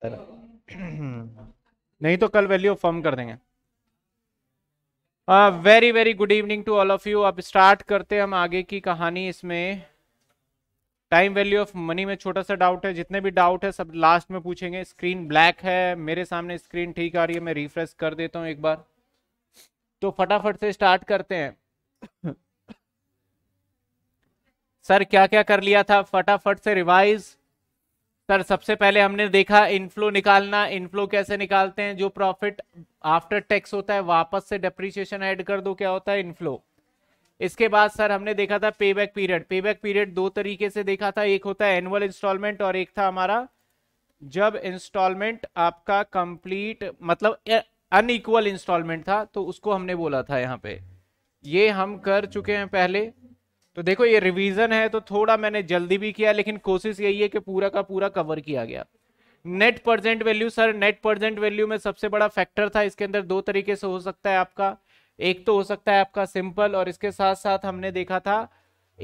नहीं तो कल वैल्यू फॉर्म कर देंगे very very good evening to all of you अब स्टार्ट करते हम आगे की कहानी इसमें टाइम वैल्यू ऑफ मनी में छोटा सा डाउट है जितने भी डाउट है सब लास्ट में पूछेंगे स्क्रीन ब्लैक है मेरे सामने स्क्रीन ठीक आ रही है मैं रिफ्रेश कर देता हूँ एक बार तो फटाफट से स्टार्ट करते हैं सर क्या क्या कर लिया था फटाफट से रिवाइज सर सबसे पहले हमने देखा इनफ्लो निकालना इनफ्लो कैसे निकालते हैं जो प्रॉफिट आफ्टर टैक्स होता है वापस से डेप्रीशिएशन ऐड कर दो क्या होता है इनफ्लो इसके बाद सर हमने देखा था पे बैक पीरियड पे बैक पीरियड दो तरीके से देखा था एक होता है एनुअल इंस्टॉलमेंट और एक था हमारा जब इंस्टॉलमेंट आपका कंप्लीट मतलब अनइक्वल इंस्टॉलमेंट था तो उसको हमने बोला था यहाँ पे ये हम कर चुके हैं पहले तो देखो ये रिवीजन है तो थोड़ा मैंने जल्दी भी किया लेकिन कोशिश यही है कि पूरा का पूरा कवर किया गया net present value sir net present value में सबसे बड़ा फैक्टर था इसके अंदर दो तरीके से हो सकता है आपका एक तो हो सकता है आपका सिंपल और इसके साथ साथ हमने देखा था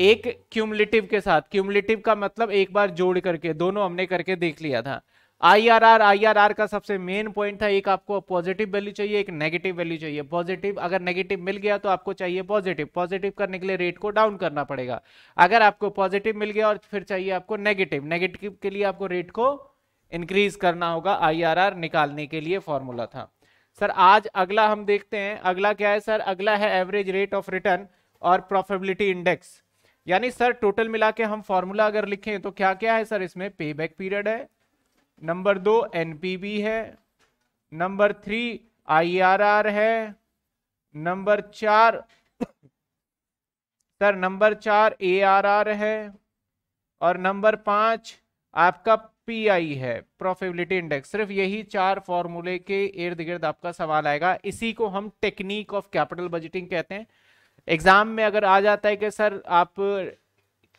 एक क्यूमलेटिव के साथ क्यूमलेटिव का मतलब एक बार जोड़ करके दोनों हमने करके देख लिया था आईआरआर आईआरआर का सबसे मेन पॉइंट था एक आपको पॉजिटिव वैल्यू चाहिए एक नेगेटिव वैल्यू चाहिए पॉजिटिव अगर नेगेटिव मिल गया तो आपको चाहिए पॉजिटिव पॉजिटिव करने के लिए रेट को डाउन करना पड़ेगा अगर आपको पॉजिटिव मिल गया और फिर चाहिए आपको नेगेटिव नेगेटिव के लिए आपको रेट को इंक्रीज करना होगा आई निकालने के लिए फॉर्मूला था सर आज अगला हम देखते हैं अगला क्या है सर अगला है एवरेज रेट ऑफ रिटर्न और प्रॉफिटेबिलिटी इंडेक्स यानी सर टोटल मिला के हम फॉर्मूला अगर लिखें तो क्या क्या है सर इसमें पे बैक पीरियड है नंबर दो एनपीबी है नंबर थ्री आईआरआर है नंबर चार सर नंबर चार एआरआर है और नंबर पांच आपका पीआई है प्रोफेबिलिटी इंडेक्स सिर्फ यही चार फॉर्मूले के इर्द गिर्द आपका सवाल आएगा इसी को हम टेक्निक ऑफ कैपिटल बजटिंग कहते हैं एग्जाम में अगर आ जाता है कि सर आप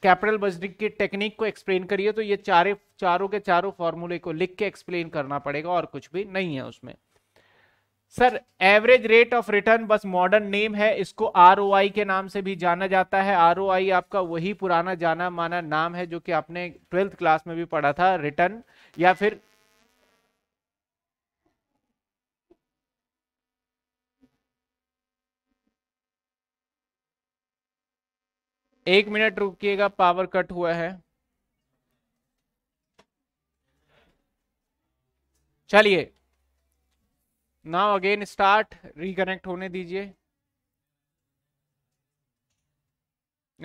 कैपिटल बजटिंग की टेक्निक को एक्सप्लेन करिए तो ये चारे चारों के चारों फॉर्मूले को लिख के एक्सप्लेन करना पड़ेगा और कुछ भी नहीं है उसमें sir average rate of return बस मॉडर्न नेम है इसको आर के नाम से भी जाना जाता है आर आपका वही पुराना जाना माना नाम है जो कि आपने ट्वेल्थ क्लास में भी पढ़ा था रिटर्न या फिर एक मिनट रुकिएगा पावर कट हुआ है चलिए नाउ अगेन स्टार्ट रिकनेक्ट होने दीजिए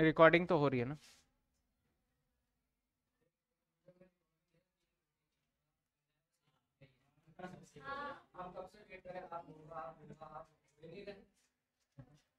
रिकॉर्डिंग तो हो रही है ना आप कब से आप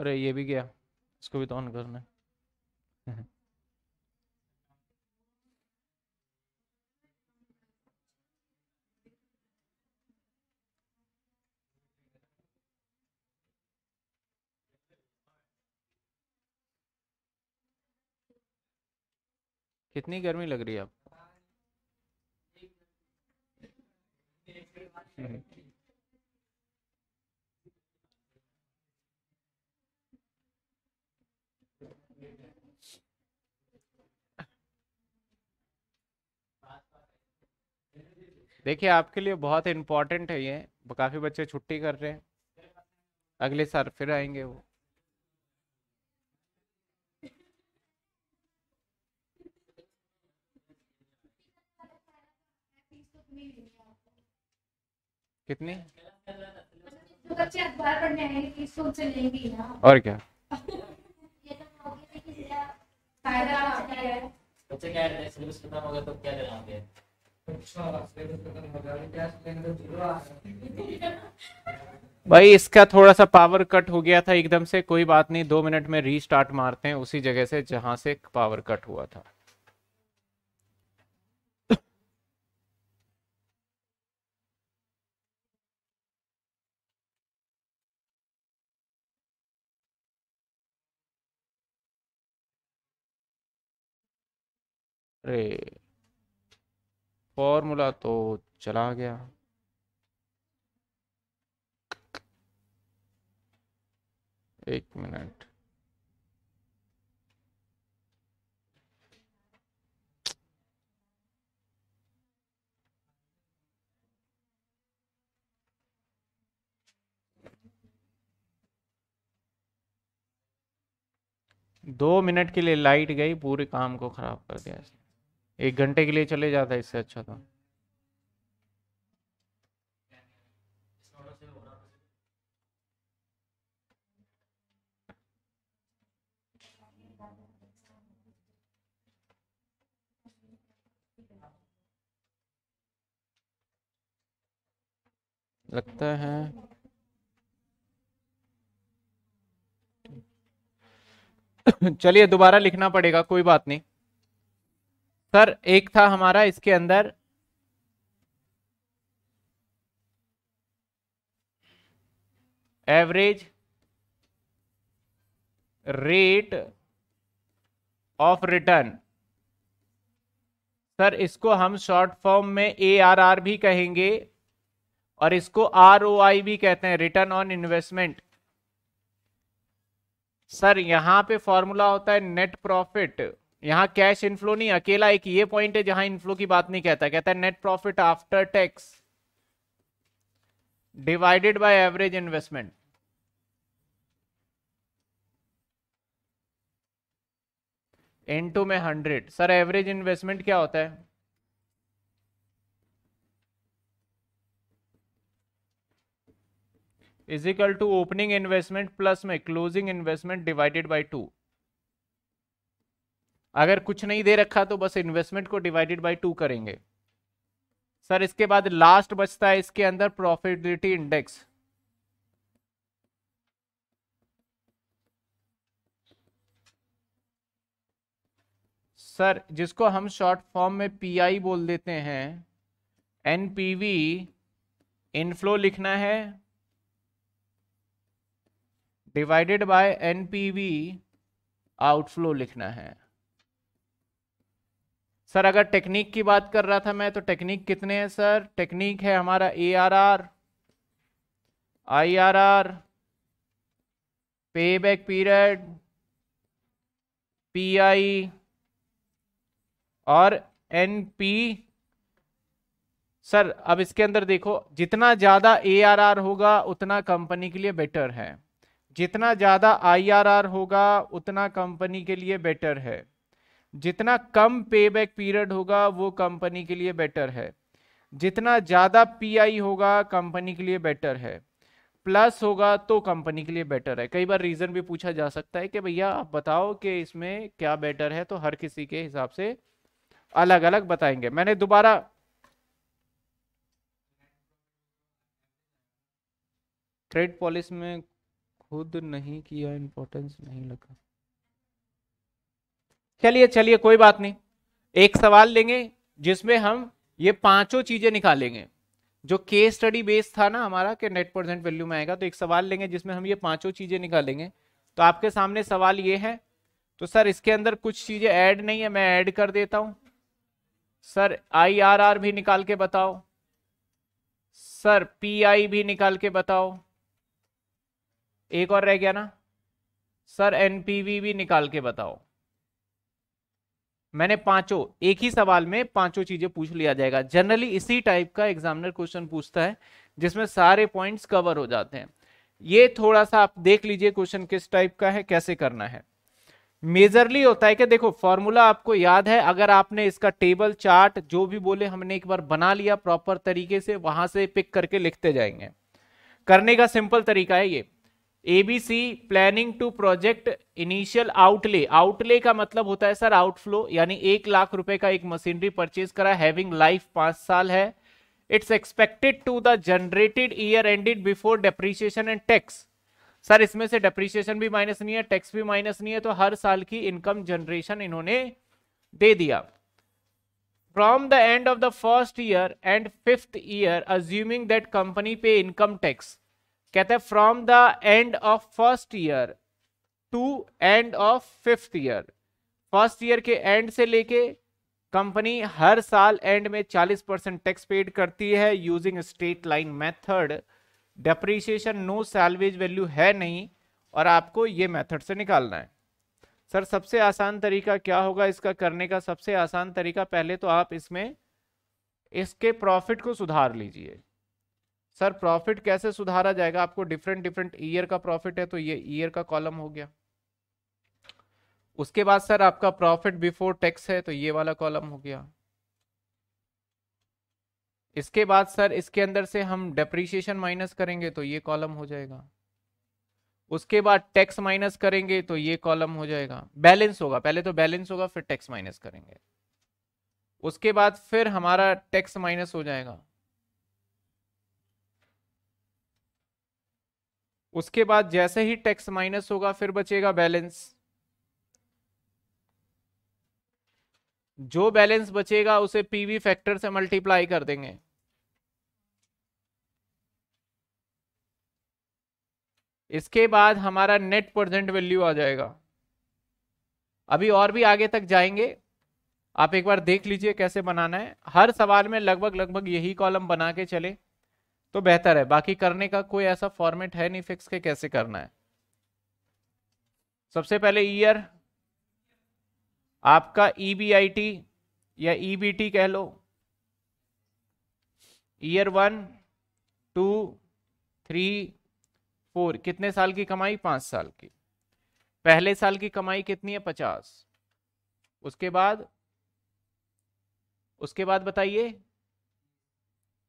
अरे ये भी गया इसको भी तो ऑन करना है हम्म। कितनी गर्मी लग रही है आपको देखिए आपके लिए बहुत इम्पोर्टेंट है ये काफ़ी बच्चे छुट्टी कर रहे हैं अगले साल फिर आएंगे वो कितनी और क्या ये तो फायदा है बच्चे सिलेबस खत्म होगा तो क्या भाई इसका थोड़ा सा पावर कट हो गया था एकदम से कोई बात नहीं दो मिनट में रीस्टार्ट मारते हैं उसी जगह से जहां से पावर कट हुआ था अरे फॉर्मूला तो चला गया एक मिनट दो मिनट के लिए लाइट गई पूरे काम को खराब कर दिया इसने एक घंटे के लिए चले जाता इससे अच्छा था तो। लगता है चलिए दोबारा लिखना पड़ेगा कोई बात नहीं सर एक था हमारा इसके अंदर average rate of return sir इसको हम शॉर्ट फॉर्म में ए आर आर भी कहेंगे और इसको आर ओ आई भी कहते हैं रिटर्न ऑन इन्वेस्टमेंट सर यहां पे फॉर्मूला होता है नेट प्रॉफिट यहाँ कैश इनफ्लो नहीं अकेला एक ये पॉइंट है जहां इनफ्लो की बात नहीं कहता कहता है net profit after tax divided by average investment to में हंड्रेड सर एवरेज इन्वेस्टमेंट क्या होता है is equal to opening investment plus में closing investment divided by two अगर कुछ नहीं दे रखा तो बस इन्वेस्टमेंट को डिवाइडेड बाय टू करेंगे सर इसके बाद लास्ट बचता है इसके अंदर प्रॉफिटेबिलिटी इंडेक्स सर जिसको हम शॉर्ट फॉर्म में पीआई बोल देते हैं एनपीवी इनफ्लो लिखना है डिवाइडेड बाय एनपीवी आउटफ्लो लिखना है सर अगर टेक्निक की बात कर रहा था मैं तो टेक्निक कितने हैं सर टेक्निक है हमारा A R R I R R pay back period P I और एन पी सर अब इसके अंदर देखो जितना ज़्यादा ए आर आर होगा उतना कंपनी के लिए बेटर है जितना ज़्यादा आई आर आर होगा उतना कंपनी के लिए बेटर है जितना कम पे बैक पीरियड होगा वो कंपनी के लिए बेटर है जितना ज़्यादा पीआई होगा कंपनी के लिए बेटर है प्लस होगा तो कंपनी के लिए बेटर है कई बार रीज़न भी पूछा जा सकता है कि भैया आप बताओ कि इसमें क्या बेटर है तो हर किसी के हिसाब से अलग अलग बताएंगे मैंने दोबारा ट्रेड पॉलिसी में खुद नहीं किया इम्पोर्टेंस नहीं लगा चलिए चलिए कोई बात नहीं एक सवाल लेंगे जिसमें हम ये पांचों चीजें निकालेंगे जो केस स्टडी बेस था ना हमारा कि नेट प्रेजेंट वैल्यू में आएगा तो एक सवाल लेंगे जिसमें हम ये पांचों चीजें निकालेंगे तो आपके सामने सवाल ये है तो सर इसके अंदर कुछ चीजें ऐड नहीं है मैं ऐड कर देता हूं सर आईआरआर भी निकाल के बताओ सर पीआई भी निकाल के बताओ एक और रह गया ना सर एनपीवी भी निकाल के बताओ मैंने पांचों एक ही सवाल में पांचों चीजें पूछ लिया जाएगा जनरली इसी टाइप का एग्जामिनर क्वेश्चन पूछता है जिसमें सारे पॉइंट्स कवर हो जाते हैं ये थोड़ा सा आप देख लीजिए क्वेश्चन किस टाइप का है कैसे करना है मेजरली होता है कि देखो फॉर्मूला आपको याद है अगर आपने इसका टेबल चार्ट जो भी बोले हमने एक बार बना लिया प्रॉपर तरीके से वहां से पिक करके लिखते जाएंगे करने का सिंपल तरीका है ये ABC planning to project initial outlay outlay का मतलब होता है सर आउटफ्लो यानी एक लाख रुपए का एक मशीनरी परचेज करा हैविंग लाइफ पांच साल है it's expected to the generated year ended before depreciation and tax sir इसमें से डेप्रीशिएशन भी माइनस नहीं है टैक्स भी माइनस नहीं है तो हर साल की इनकम जनरेशन इन्होंने दे दिया from the end of the first year and fifth year assuming that company pay income tax कहते हैं from the end of first year to end of fifth year first year के end से लेके company हर साल and में 40 percent tax paid करती है using straight line method depreciation no salvage value है नहीं और आपको ये मेथड से निकालना है सर सबसे आसान तरीका क्या होगा इसका करने का सबसे आसान तरीका पहले तो आप इसमें इसके प्रॉफिट को सुधार लीजिए सर प्रॉफिट कैसे सुधारा जाएगा आपको डिफरेंट डिफरेंट ईयर का प्रॉफिट है तो ये ईयर का कॉलम हो गया उसके बाद सर आपका प्रॉफिट बिफोर टैक्स है तो ये वाला कॉलम हो गया इसके बाद सर इसके अंदर से हम डेप्रीशिएशन माइनस करेंगे तो ये कॉलम हो जाएगा उसके बाद टैक्स माइनस करेंगे तो ये कॉलम हो जाएगा बैलेंस होगा पहले तो बैलेंस होगा फिर टैक्स माइनस करेंगे उसके बाद फिर हमारा टैक्स माइनस हो जाएगा उसके बाद जैसे ही टैक्स माइनस होगा फिर बचेगा बैलेंस जो बैलेंस बचेगा उसे पीवी फैक्टर से मल्टीप्लाई कर देंगे इसके बाद हमारा नेट प्रेजेंट वैल्यू आ जाएगा अभी और भी आगे तक जाएंगे आप एक बार देख लीजिए कैसे बनाना है हर सवाल में लगभग लगभग यही कॉलम बना के चले तो बेहतर है बाकी करने का कोई ऐसा फॉर्मेट है नहीं फिक्स के कैसे करना है सबसे पहले ईयर आपका ईबीआईटी e या ईबीटी e कह लो year one two three four कितने साल की कमाई पांच साल की पहले साल की कमाई कितनी है पचास उसके बाद उसके बाद बताइए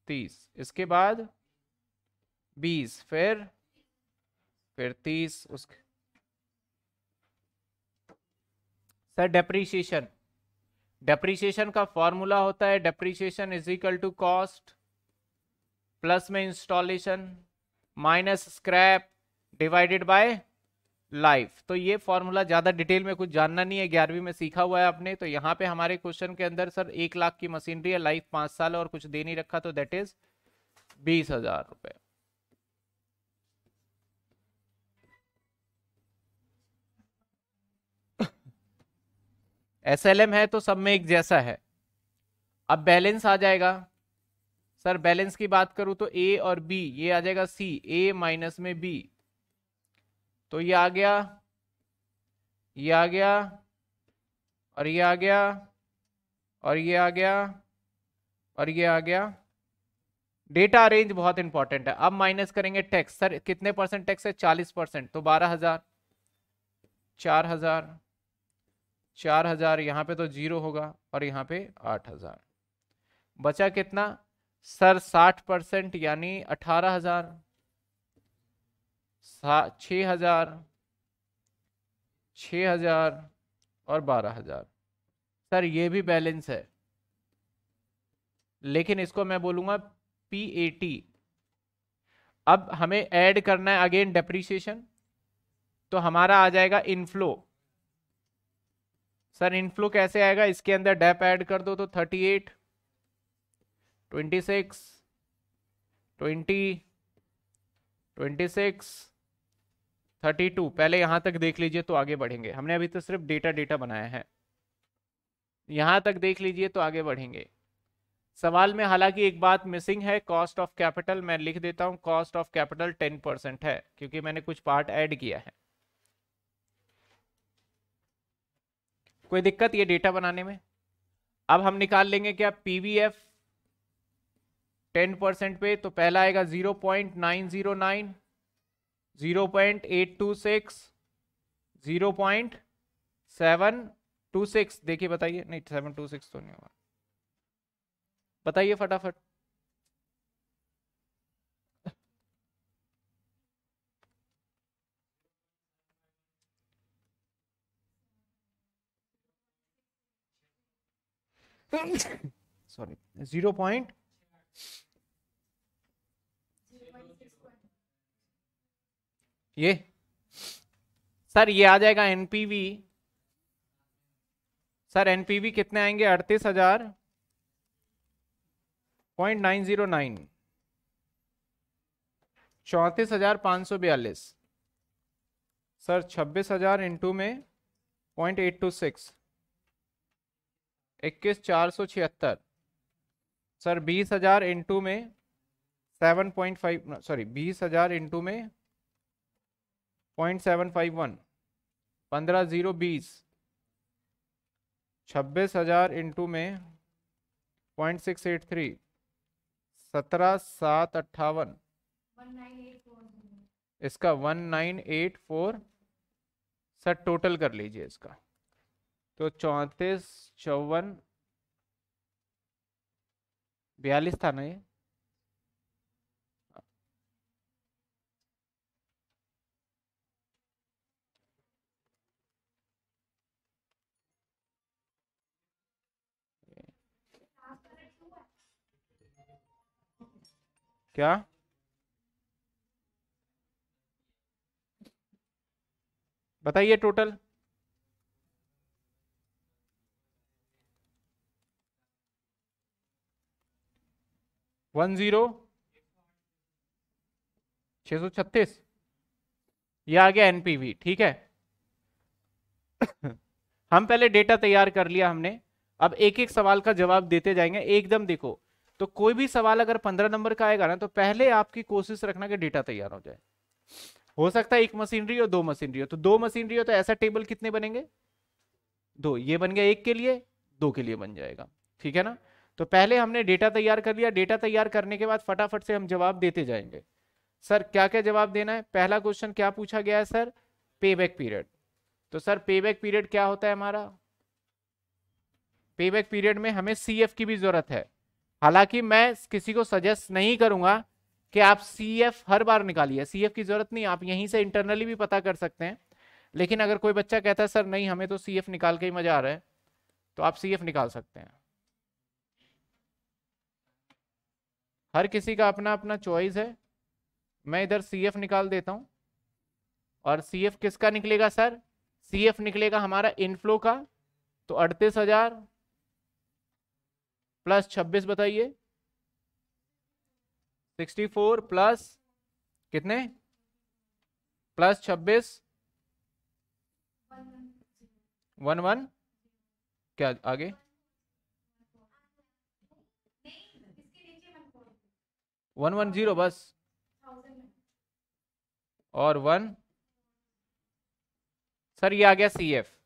तीस इसके बाद बीस फिर फिर तीस उसके सर डेप्रीशिएशन डेप्रीशिएशन का फॉर्मूला होता है depreciation is equal to cost plus में installation minus scrap divided by life तो ये फॉर्मूला ज़्यादा डिटेल में कुछ जानना नहीं है ग्यारहवीं में सीखा हुआ है आपने तो यहाँ पे हमारे क्वेश्चन के अंदर सर एक लाख की मशीनरी है लाइफ पांच साल और कुछ दे नहीं रखा तो देट इज बीस हजार रुपए एस है तो सब में एक जैसा है अब बैलेंस आ जाएगा सर बैलेंस की बात करूं तो ए और बी ये आ जाएगा सी ए माइनस में बी तो ये आ गया ये आ गया और ये आ गया और ये आ गया और ये आ गया डेटा रेंज बहुत इंपॉर्टेंट है अब माइनस करेंगे टैक्स सर कितने परसेंट टैक्स है चालीस परसेंट तो बारह हजार चार हजार चार हजार यहां पे तो जीरो होगा और यहां पे आठ हजार बचा कितना सर साठ परसेंट यानी अठारह हजार छ हज़ार छ हज़ार और बारह हज़ार सर ये भी बैलेंस है लेकिन इसको मैं बोलूंगा पी ए टी अब हमें ऐड करना है अगेन डेप्रीसिएशन तो हमारा आ जाएगा इनफ्लो सर इनफ्लो कैसे आएगा इसके अंदर डेप ऐड कर दो तो thirty eight twenty six twenty twenty six thirty two पहले यहाँ तक देख लीजिए तो आगे बढ़ेंगे हमने अभी तो सिर्फ डेटा डेटा बनाया है यहाँ तक देख लीजिए तो आगे बढ़ेंगे सवाल में हालांकि एक बात मिसिंग है कॉस्ट ऑफ कैपिटल मैं लिख देता हूँ cost of capital ten percent है क्योंकि मैंने कुछ पार्ट ऐड किया है कोई दिक्कत ये डेटा बनाने में अब हम निकाल लेंगे क्या पीवीएफ टेन परसेंट पे तो पहला आएगा zero point nine zero nine zero point eight two six zero point seven two six देखिए बताइए नहीं सेवन टू सिक्स तो नहीं होगा बताइए फटाफट सॉरी जीरो पॉइंट ये सर ये आ जाएगा एनपीवी सर एनपीवी कितने आएंगे अड़तीस हजार पॉइंट नाइन जीरो नाइन चौंतीस हजार पाँच सौ बयालीस सर छब्बीस हजार इंटू में पॉइंट एट टू सिक्स इक्कीस चार सौ छिहत्तर सर बीस हजार इंटू में सेवन पॉइंट फाइव सॉरी बीस हजार इंटू में पॉइंट सेवन फाइव वन पंद्रह ज़ीरो बीस छब्बीस हज़ार इंटू में पॉइंट सिक्स एट थ्री सत्रह सात अट्ठावन इसका one nine eight four sir total कर लीजिए इसका तो चौंतीस चौवन बयालीस था ना ये क्या बताइए टोटल वन जीरो छ सौ छत्तीस ये आ गया एनपीवी ठीक है हम पहले डेटा तैयार कर लिया हमने अब एक एक सवाल का जवाब देते जाएंगे एकदम देखो तो कोई भी सवाल अगर पंद्रह नंबर का आएगा ना तो पहले आपकी कोशिश रखना कि डेटा तैयार हो जाए हो सकता है एक मशीनरी और दो मशीनरी हो तो दो मशीनरी हो तो ऐसा टेबल कितने बनेंगे दो ये बन गया एक के लिए दो के लिए बन जाएगा ठीक है ना तो पहले हमने डेटा तैयार कर लिया डेटा तैयार करने के बाद फटाफट से हम जवाब देते जाएंगे सर क्या क्या जवाब देना है पहला क्वेश्चन क्या पूछा गया है सर पे पीरियड तो सर पे पीरियड क्या होता है हमारा पे पीरियड में हमें सी की भी जरूरत है हालांकि मैं किसी को सजेस्ट नहीं करूंगा कि आप सी एफ हर बार निकालिए सी एफ की जरूरत नहीं आप यहीं से इंटरनली भी पता कर सकते हैं लेकिन अगर कोई बच्चा कहता है सर नहीं हमें तो सी एफ निकाल के ही मजा आ रहा है तो आप सी एफ निकाल सकते हैं हर किसी का अपना अपना चॉइस है मैं इधर सी एफ निकाल देता हूँ और सी एफ किसका निकलेगा सर सी एफ निकलेगा हमारा इनफ्लो का तो अड़तीस हजार प्लस छब्बीस बताइए सिक्सटी फोर प्लस कितने प्लस छब्बीस वन वन क्या आगे वन वन जीरो बस और वन सर ये आ गया सी एफ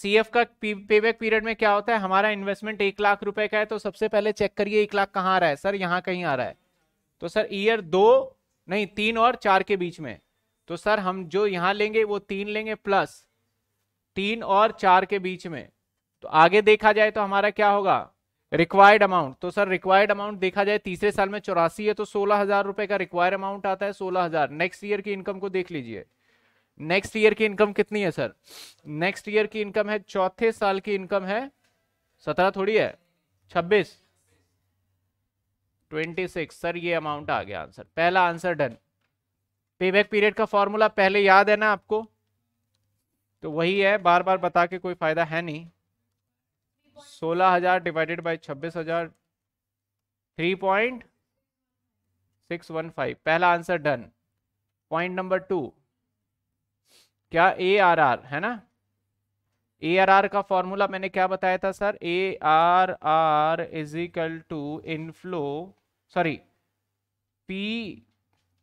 सीएफ का बैक पीरियड में क्या होता है हमारा इन्वेस्टमेंट एक लाख रुपए का है तो सबसे पहले चेक करिए एक लाख कहाँ आ रहा है सर यहाँ कहीं आ रहा है तो सर ईयर दो नहीं तीन और चार के बीच में तो सर हम जो यहाँ लेंगे वो तीन लेंगे प्लस तीन और चार के बीच में तो आगे देखा जाए तो हमारा क्या होगा रिक्वायर्ड अमाउंट तो सर रिक्वायर्ड अमाउंट देखा जाए तीसरे साल में चौरासी है तो सोलह हजार रुपए का रिक्वायर्ड अमाउंट आता है सोलह हजार नेक्स्ट ईयर की इनकम को देख लीजिए नेक्स्ट ईयर की इनकम कितनी है सर नेक्स्ट ईयर की इनकम है चौथे साल की इनकम है सत्रह थोड़ी है छब्बीस ट्वेंटी सिक्स सर ये अमाउंट आ गया आंसर पहला आंसर डन पेबैक पीरियड का फॉर्मूला पहले याद है ना आपको तो वही है बार बार बता के कोई फायदा है नहीं सोलह हजार डिवाइडेड बाई छब्बीस हजार three point six one five पहला answer done point number two क्या ए आर आर है ना ए आर आर का फॉर्मूला मैंने क्या बताया था sir A R R is equal to inflow sorry P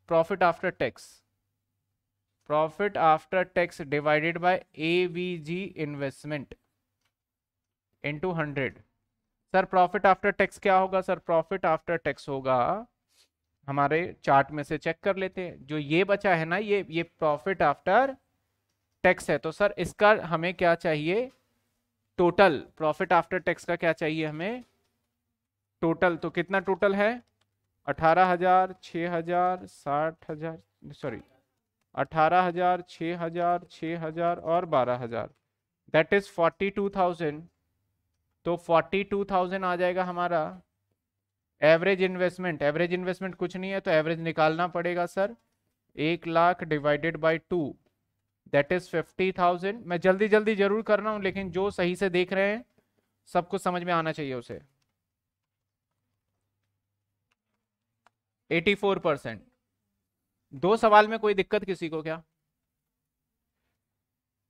profit after tax profit after tax divided by A V G investment to hundred sir profit after tax क्या होगा sir profit after tax होगा हमारे chart में से check कर लेते हैं जो ये बचा है ना ये ये प्रॉफिट आफ्टर टैक्स है तो सर इसका हमें क्या चाहिए टोटल प्रॉफिट आफ्टर टैक्स का क्या चाहिए हमें टोटल तो कितना टोटल है अठारह हजार छ हजार साठ हजार सॉरी अठारह हजार छ हजार छ हजार और बारह हजार that is forty two thousand तो फोर्टी टू थाउजेंड आ जाएगा हमारा एवरेज इन्वेस्टमेंट एवरेज इन्वेस्टमेंट कुछ नहीं है तो एवरेज निकालना पड़ेगा सर एक lakh divided by two that is fifty thousand मैं जल्दी जल्दी जरूर कर रहा हूँ लेकिन जो सही से देख रहे हैं सब कुछ समझ में आना चाहिए उसे एटी फोर परसेंट दो सवाल में कोई दिक्कत किसी को क्या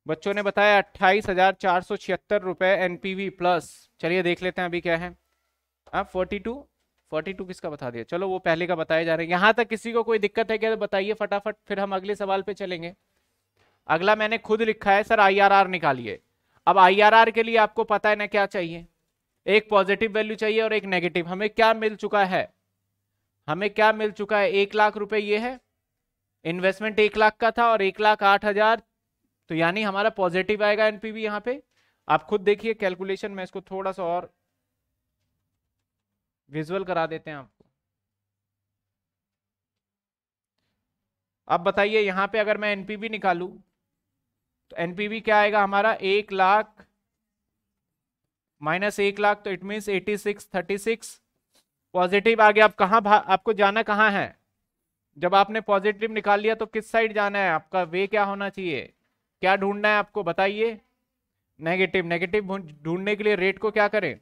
बच्चों ने बताया अट्ठाईस हजार चार सौ छिहत्तर रुपए एनपीवी प्लस चलिए देख लेते हैं अभी क्या है हाँ फोर्टी टू फोर्टी टू किसका बता दिया चलो वो पहले का बताया जा रहा है यहां तक किसी को कोई दिक्कत है क्या तो बताइए फटाफट फिर हम अगले सवाल पे चलेंगे अगला मैंने खुद लिखा है सर आईआरआर निकालिए अब आईआरआर के लिए आपको पता है ना क्या चाहिए एक पॉजिटिव वैल्यू चाहिए और एक नेगेटिव हमें क्या मिल चुका है हमें क्या मिल चुका है एक लाख रुपए ये है इन्वेस्टमेंट एक लाख का था और एक लाख आठ हजार तो यानी हमारा पॉजिटिव आएगा एनपीवी यहां पे आप खुद देखिए कैलकुलेशन में इसको थोड़ा सा और विजुअल करा देते हैं आपको अब बताइए यहां पे अगर मैं एनपीवी निकालू तो एनपीवी क्या आएगा हमारा एक लाख माइनस एक लाख तो it mean eighty six thirty six positive आ गया आप कहाँ आपको जाना कहाँ है जब आपने पॉजिटिव निकाल लिया तो किस साइड जाना है आपका वे क्या होना चाहिए क्या ढूंढना है आपको बताइए नेगेटिव नेगेटिव ढूंढने के लिए रेट को क्या करें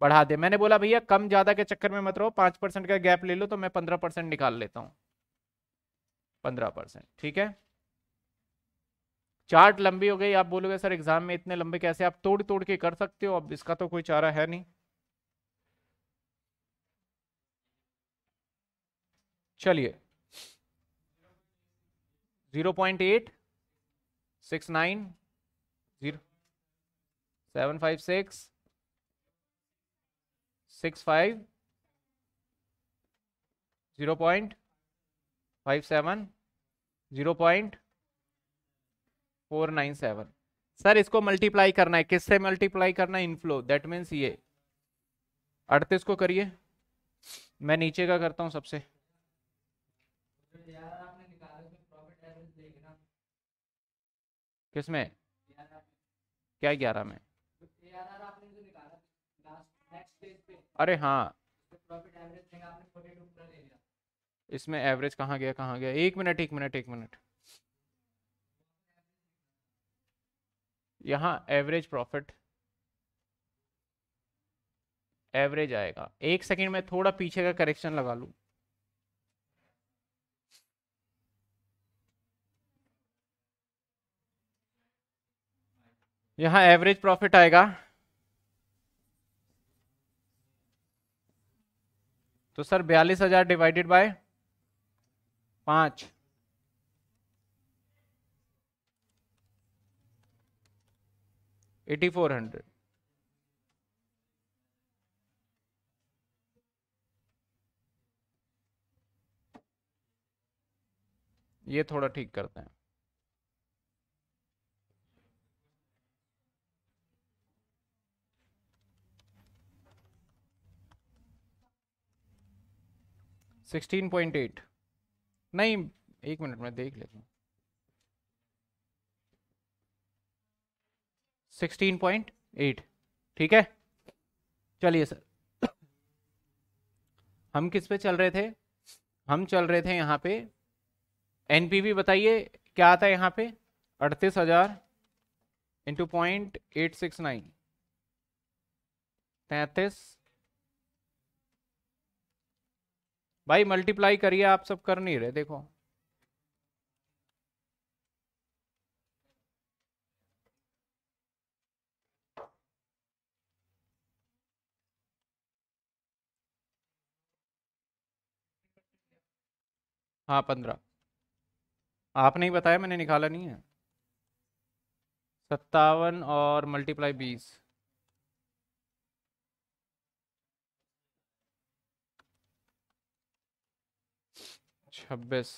बढ़ा दे मैंने बोला भैया कम ज़्यादा के चक्कर में मत रहो पांच परसेंट का गैप ले लो तो मैं पंद्रह परसेंट निकाल लेता हूँ पंद्रह परसेंट ठीक है चार्ट लंबी हो गई आप बोलोगे सर एग्जाम में इतने लंबे कैसे आप तोड़ तोड़ के कर सकते हो अब इसका तो कोई चारा है नहीं चलिए zero point eight six nine zero seven five six six five zero point five seven zero point four nine seven sir इसको मल्टीप्लाई करना है किससे मल्टीप्लाई करना है इनफ्लो दैट मीन्स ये अड़तीस को करिए मैं नीचे का करता हूँ सबसे किसमें क्या ग्यारह में अरे हाँ इसमें एवरेज कहाँ गया कहाँ गया एक मिनट एक मिनट एक मिनट यहां एवरेज प्रॉफिट एवरेज आएगा एक सेकेंड में थोड़ा पीछे का करेक्शन लगा लू यहां एवरेज प्रॉफिट आएगा तो सर बयालीस हजार डिवाइडेड बाय पांच एटी फोर हंड्रेड ये थोड़ा ठीक करते हैं सिक्सटीन पॉइंट एट नहीं एक मिनट में देख लेता हूँ सिक्सटीन पॉइंट एट ठीक है चलिए सर हम किस पे चल रहे थे हम चल रहे थे यहाँ पे एन बताइए क्या आता है यहाँ पे अड़तीस हजार into point eight six nine तैतीस भाई मल्टीप्लाई करिए आप सब कर नहीं रहे देखो हाँ पंद्रह आपने ही बताया मैंने निकाला नहीं है सत्तावन और मल्टीप्लाई बीस छब्बीस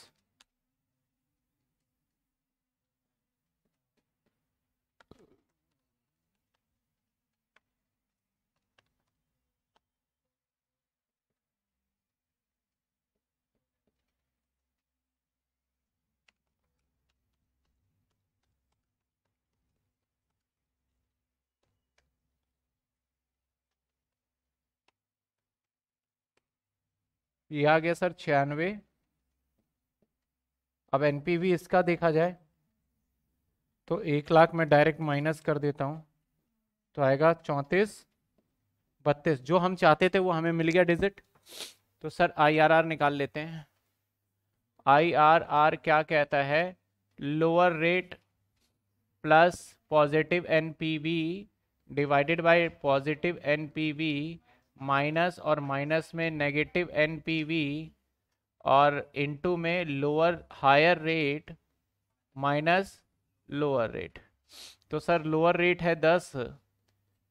ये आ गया सर छियानवे अब एनपीवी इसका देखा जाए तो एक लाख में डायरेक्ट माइनस कर देता हूँ तो आएगा चौंतीस बत्तीस जो हम चाहते थे वो हमें मिल गया डिजिट तो सर आईआरआर निकाल लेते हैं आईआरआर क्या कहता है lower rate plus positive NPV divided by positive NPV minus और माइनस में नेगेटिव एन और इनटू में lower higher rate minus lower rate तो सर लोअर रेट है दस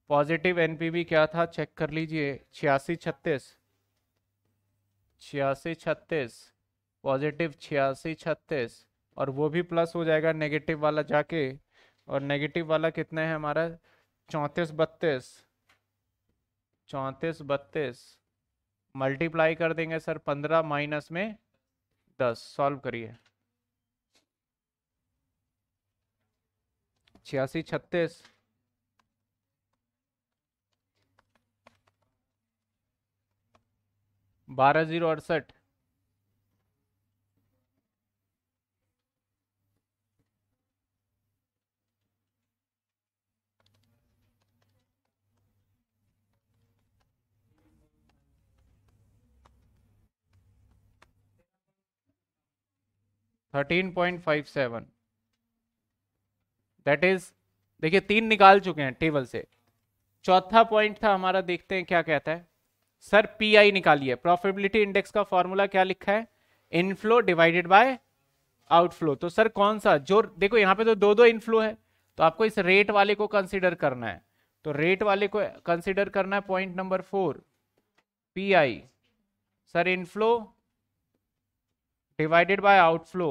पॉजिटिव एन क्या था चेक कर लीजिए छियासी छत्तीस छियासी छत्तीस पॉजिटिव छियासी छत्तीस और वो भी प्लस हो जाएगा नेगेटिव वाला जाके और नेगेटिव वाला कितना है हमारा चौंतीस बत्तीस चौंतीस बत्तीस मल्टीप्लाई कर देंगे सर पंद्रह माइनस में दस सॉल्व करिए छियासी छत्तीस बारह जीरो अड़सठ 13.57 दैट इज देखिए तीन निकाल चुके हैं टेबल से चौथा पॉइंट था हमारा देखते हैं क्या कहता है सर पीआई निकालिए प्रॉफिटेबिलिटी इंडेक्स का फॉर्मूला क्या लिखा है इनफ्लो डिवाइडेड बाय आउटफ्लो तो सर कौन सा जो देखो यहां पे तो दो दो इनफ्लो है तो आपको इस रेट वाले को कंसिडर करना है तो रेट वाले को कंसिडर करना है point number four I sir inflow divided by outflow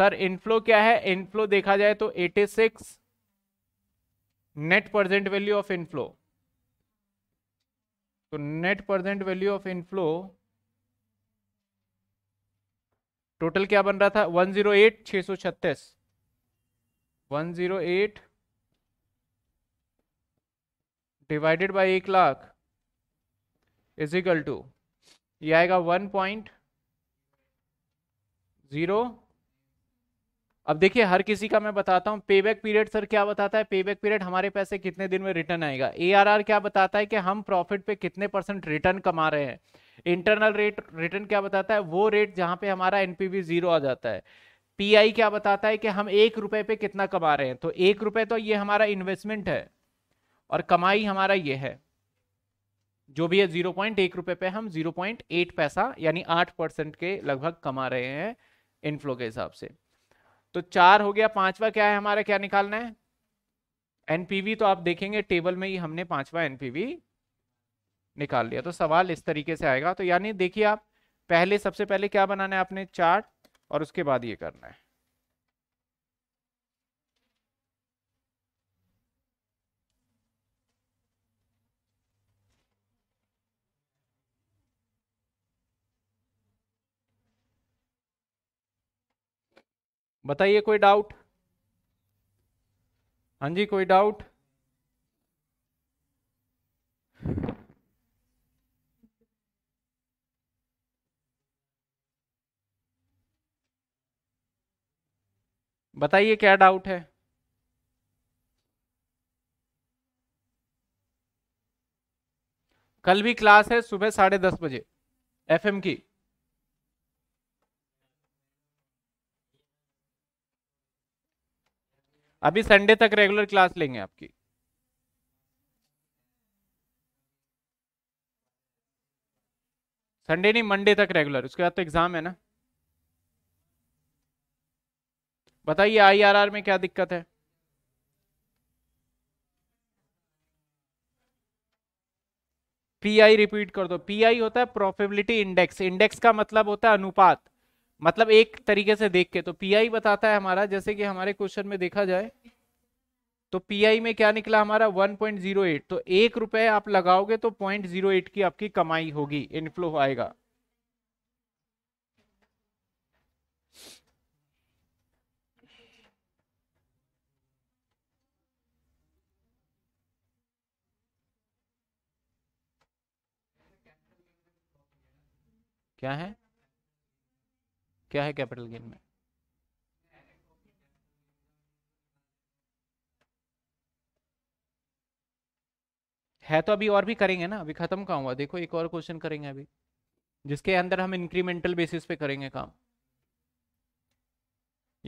sir inflow क्या है इनफ्लो देखा जाए तो 86 net present value of inflow तो net present value of inflow total क्या बन रहा था 108 जीरो एट छः सौ छत्तीस one zero eight divided by एक लाख इजिकल टू ये आएगा वन पॉइंट जीरो अब देखिए हर किसी का मैं बताता हूँ पे बैक पीरियड सर क्या बताता है पे बैक पीरियड हमारे पैसे कितने दिन में रिटर्न आएगा ए क्या बताता है कि हम प्रॉफिट पे कितने परसेंट रिटर्न कमा रहे हैं इंटरनल रेट रिटर्न क्या बताता है वो रेट जहाँ पे हमारा एनपीवी जीरो आ जाता है आई क्या बताता है कि हम एक रुपए पे कितना कमा रहे हैं तो एक रुपए तो ये हमारा इन्वेस्टमेंट है और कमाई हमारा ये है जो भी है जीरो पॉइंट एक रुपए पे हम जीरो पॉइंट एट पैसा यानी आठ परसेंट के लगभग कमा रहे हैं इनफ्लो के हिसाब से तो चार हो गया पांचवा क्या है हमारा क्या निकालना है एनपीवी तो आप देखेंगे टेबल में ही हमने पांचवा एनपीवी निकाल लिया तो सवाल इस तरीके से आएगा तो यानी देखिए आप पहले सबसे पहले क्या बनाना है आपने चार्ट और उसके बाद ये करना है बताइए कोई डाउट हाँ जी कोई डाउट बताइए क्या डाउट है कल भी क्लास है सुबह साढ़े दस बजे एफएम की अभी संडे तक रेगुलर क्लास लेंगे आपकी संडे नहीं मंडे तक रेगुलर उसके बाद तो एग्जाम है ना बताइए आईआरआर में क्या दिक्कत है पीआई रिपीट कर दो पीआई होता है प्रोफेबिलिटी इंडेक्स इंडेक्स का मतलब होता है अनुपात मतलब एक तरीके से देख के तो पीआई बताता है हमारा जैसे कि हमारे क्वेश्चन में देखा जाए तो पीआई में क्या निकला हमारा 1.08 तो एक रुपए आप लगाओगे तो 0.08 की आपकी कमाई होगी इनफ्लो आएगा क्या है क्या है कैपिटल गेन में है तो अभी और भी करेंगे ना अभी खत्म का हुआ देखो एक और क्वेश्चन करेंगे अभी जिसके अंदर हम इंक्रीमेंटल बेसिस पे करेंगे काम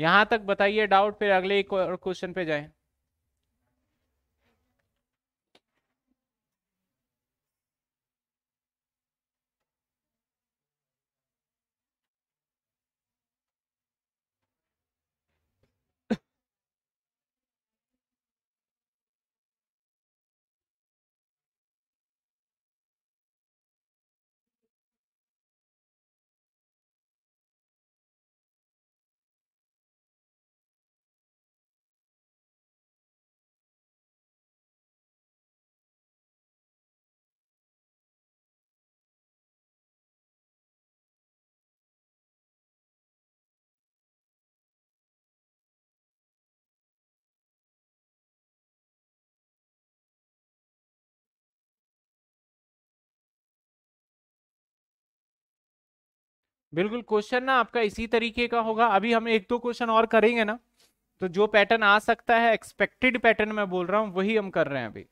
यहां तक बताइए डाउट फिर अगले एक और क्वेश्चन पे जाएं बिल्कुल क्वेश्चन ना आपका इसी तरीके का होगा अभी हम एक दो क्वेश्चन और करेंगे ना तो जो पैटर्न आ सकता है एक्सपेक्टेड पैटर्न मैं बोल रहा हूँ वही हम कर रहे हैं अभी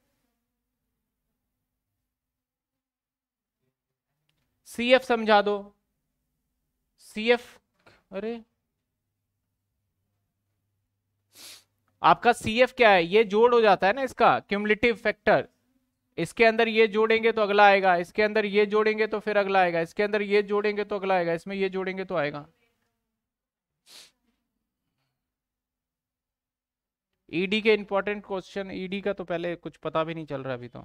सी एफ समझा दो सी एफ अरे आपका सी एफ क्या है ये जोड़ हो जाता है ना इसका क्यूमलेटिव फैक्टर इसके अंदर ये जोड़ेंगे तो अगला आएगा इसके अंदर ये जोड़ेंगे तो फिर अगला आएगा इसके अंदर ये जोड़ेंगे तो अगला आएगा इसमें ये जोड़ेंगे तो आएगा ईडी e के इंपॉर्टेंट क्वेश्चन ईडी का तो पहले कुछ पता भी नहीं चल रहा अभी तो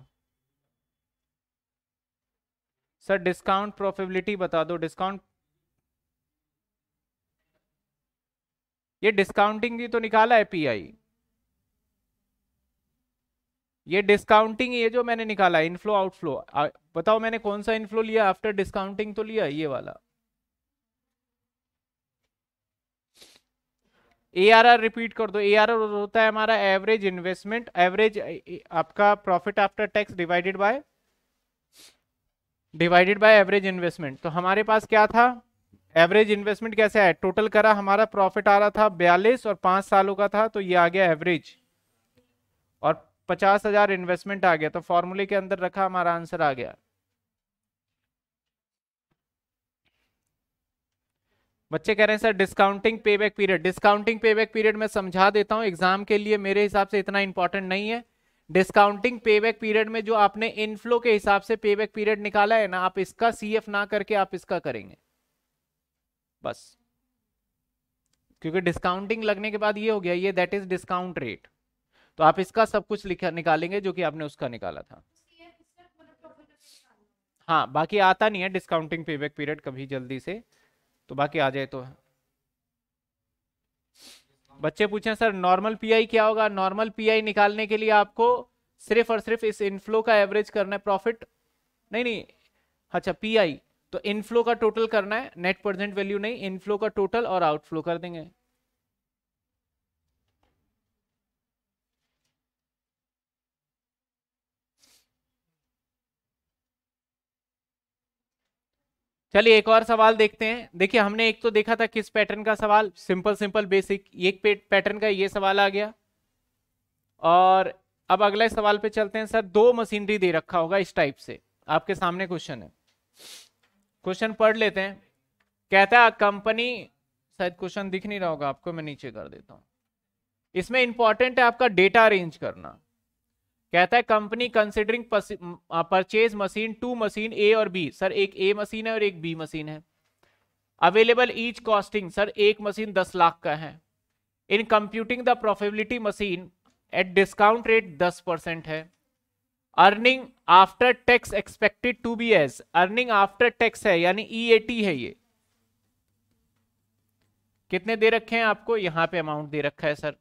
सर डिस्काउंट प्रॉफिबिलिटी बता दो डिस्काउंट ये डिस्काउंटिंग भी तो निकाला है पीआई ये डिस्काउंटिंग ये जो मैंने निकाला इनफ्लो आउटफ्लो बताओ मैंने कौन सा इनफ्लो लिया आफ्टर डिस्काउंटिंग तो लिया ये वाला ए आर आर रिपीट कर दो ए आर आर होता है हमारा एवरेज इन्वेस्टमेंट एवरेज आपका profit after tax divided by divided by average investment तो हमारे पास क्या था एवरेज इन्वेस्टमेंट कैसे है टोटल करा हमारा प्रॉफिट आ रहा था बयालीस और पांच सालों का था तो ये आ गया एवरेज पचास हजार इन्वेस्टमेंट आ गया तो फॉर्मूले के अंदर रखा हमारा आंसर आ गया बच्चे कह रहे हैं sir discounting pay back period discounting pay back period मैं समझा देता हूं एग्जाम के लिए मेरे हिसाब से इतना इंपॉर्टेंट नहीं है डिस्काउंटिंग पे बैक पीरियड में जो आपने इनफ्लो के हिसाब से पे बैक पीरियड निकाला है ना आप इसका सीएफ ना करके आप इसका करेंगे बस क्योंकि डिस्काउंटिंग लगने के बाद ये हो गया ये दैट इज डिस्काउंट रेट तो आप इसका सब कुछ लिखा निकालेंगे जो कि आपने उसका निकाला था हाँ बाकी आता नहीं है डिस्काउंटिंग पेबैक पीरियड कभी जल्दी से तो बाकी आ जाए तो बच्चे पूछे सर नॉर्मल पीआई क्या होगा नॉर्मल पीआई निकालने के लिए आपको सिर्फ और सिर्फ इस इनफ्लो का एवरेज करना है प्रॉफिट नहीं नहीं अच्छा पीआई तो इनफ्लो का टोटल करना है नेट प्रेजेंट वैल्यू नहीं इनफ्लो का टोटल और आउटफ्लो कर देंगे चलिए एक और सवाल देखते हैं देखिए हमने एक तो देखा था किस पैटर्न का सवाल सिंपल सिंपल बेसिक एक पैटर्न का ये सवाल आ गया और अब अगले सवाल पे चलते हैं सर दो मशीनरी दे रखा होगा इस टाइप से आपके सामने क्वेश्चन है क्वेश्चन पढ़ लेते हैं कहता है कंपनी शायद क्वेश्चन दिख नहीं रहा होगा आपको मैं नीचे कर देता हूं इसमें इंपॉर्टेंट है आपका डेटा अरेंज करना कहता है company considering purchase machine two machine A और बी सर एक ए मशीन है और एक बी मशीन है अवेलेबल ईच कॉस्टिंग सर एक मशीन दस लाख का है in computing the profitability machine at discount rate दस परसेंट है earning after tax expected to be as earning after tax है यानी टी e है ये कितने दे रखे हैं आपको यहां पे अमाउंट दे रखा है sir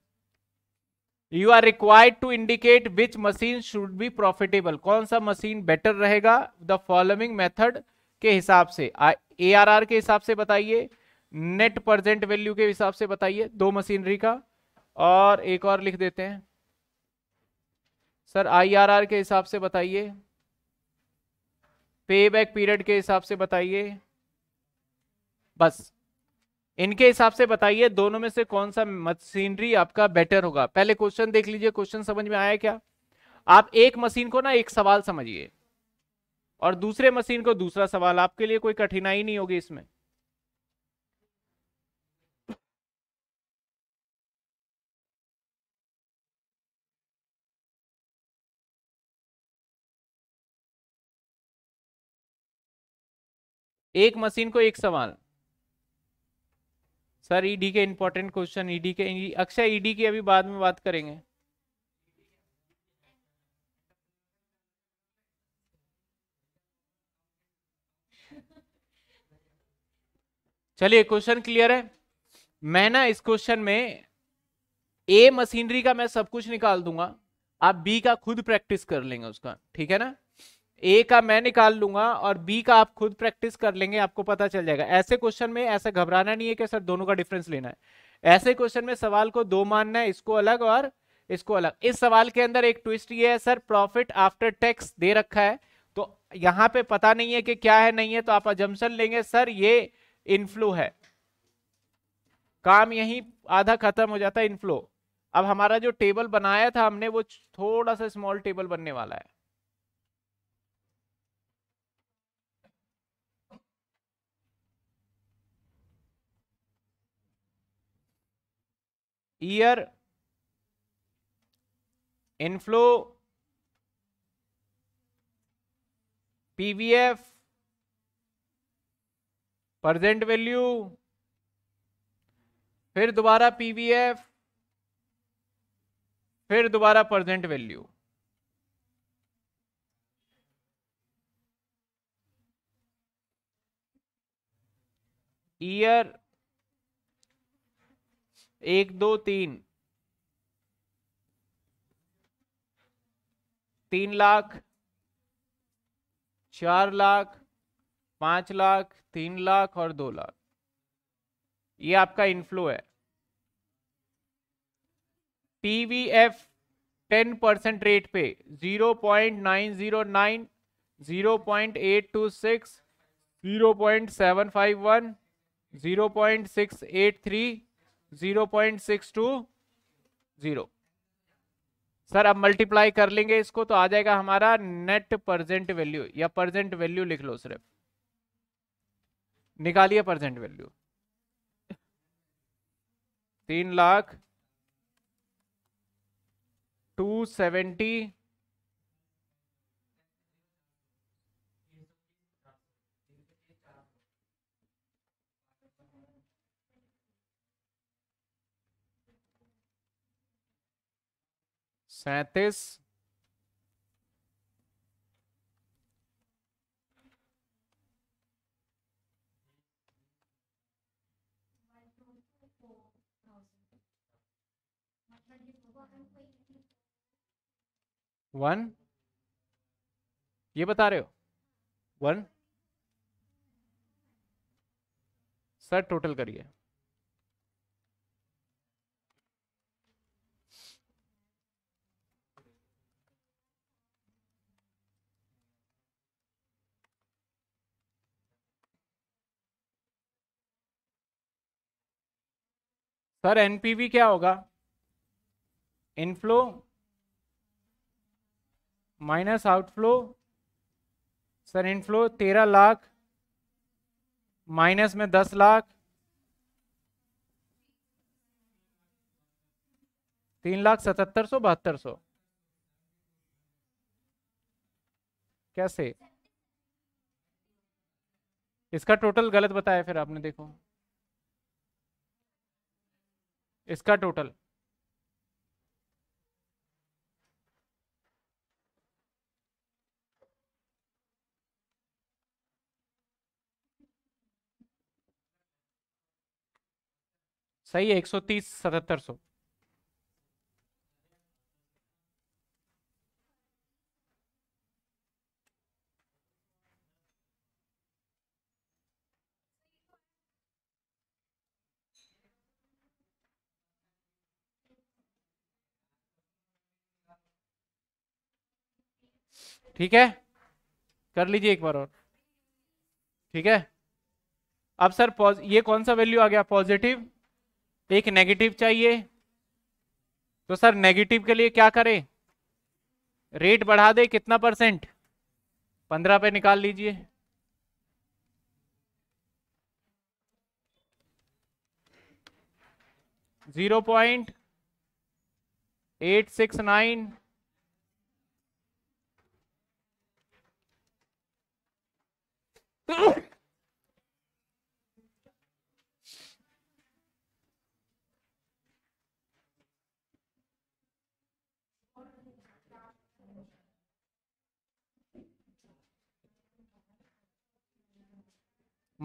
you are required to indicate which machine should be profitable कौन सा मशीन बेटर रहेगा द फॉलोइंग मेथड के हिसाब से ए आर आर के हिसाब से बताइए नेट प्रजेंट वैल्यू के हिसाब से बताइए दो मशीनरी का और एक और लिख देते हैं सर आई के हिसाब से बताइए पे बैक पीरियड के हिसाब से बताइए बस इनके हिसाब से बताइए दोनों में से कौन सा मशीनरी आपका बेटर होगा पहले क्वेश्चन देख लीजिए क्वेश्चन समझ में आया क्या आप एक मशीन को ना एक सवाल समझिए और दूसरे मशीन को दूसरा सवाल आपके लिए कोई कठिनाई नहीं होगी इसमें एक मशीन को एक सवाल सर ईडी e के इंपॉर्टेंट क्वेश्चन ईडी के अक्षय ईडी e की अभी बाद में बात करेंगे चलिए क्वेश्चन क्लियर है मैं ना इस क्वेश्चन में ए मशीनरी का मैं सब कुछ निकाल दूंगा आप बी का खुद प्रैक्टिस कर लेंगे उसका ठीक है ना ए का मैं निकाल लूंगा और बी का आप खुद प्रैक्टिस कर लेंगे आपको पता चल जाएगा ऐसे क्वेश्चन में ऐसा घबराना नहीं है कि सर दोनों का डिफरेंस लेना है ऐसे क्वेश्चन में सवाल को दो मानना है इसको अलग और इसको अलग इस सवाल के अंदर एक ट्विस्ट ये है सर प्रॉफिट आफ्टर टैक्स दे रखा है तो यहाँ पे पता नहीं है कि क्या है नहीं है तो आप अजम्सन लेंगे सर ये इनफ्लो है काम यही आधा खत्म हो जाता है इनफ्लो अब हमारा जो टेबल बनाया था हमने वो थोड़ा सा स्मॉल टेबल बनने वाला है year inflow PVF present value फिर दोबारा पीवीएफ फिर दोबारा प्रेजेंट वैल्यू ईयर एक दो तीन तीन लाख चार लाख पांच लाख तीन लाख और दो लाख ये आपका इनफ्लो है पीवीएफ टेन परसेंट रेट पे zero point nine zero nine zero point eight two six zero point seven five one zero point six eight three zero point six two zero sir अब multiply कर लेंगे इसको तो आ जाएगा हमारा net present value या प्रजेंट वैल्यू लिख लो सिर्फ निकालिए प्रजेंट वैल्यू तीन लाख टू सेवेंटी सैतीस वन ये बता रहे हो वन सर टोटल करिए सर एनपीवी क्या होगा inflow minus outflow sir inflow तेरह लाख माइनस में दस लाख तीन लाख सतहत्तर सौ बहत्तर सौ कैसे इसका टोटल गलत बताया फिर आपने देखो इसका टोटल सही है एक सौ तीस सतहत्तर सौ ठीक है कर लीजिए एक बार और ठीक है अब सर ये कौन सा वैल्यू आ गया पॉजिटिव एक नेगेटिव चाहिए तो सर नेगेटिव के लिए क्या करें रेट बढ़ा दे कितना परसेंट पंद्रह पे निकाल लीजिए zero point eight six nine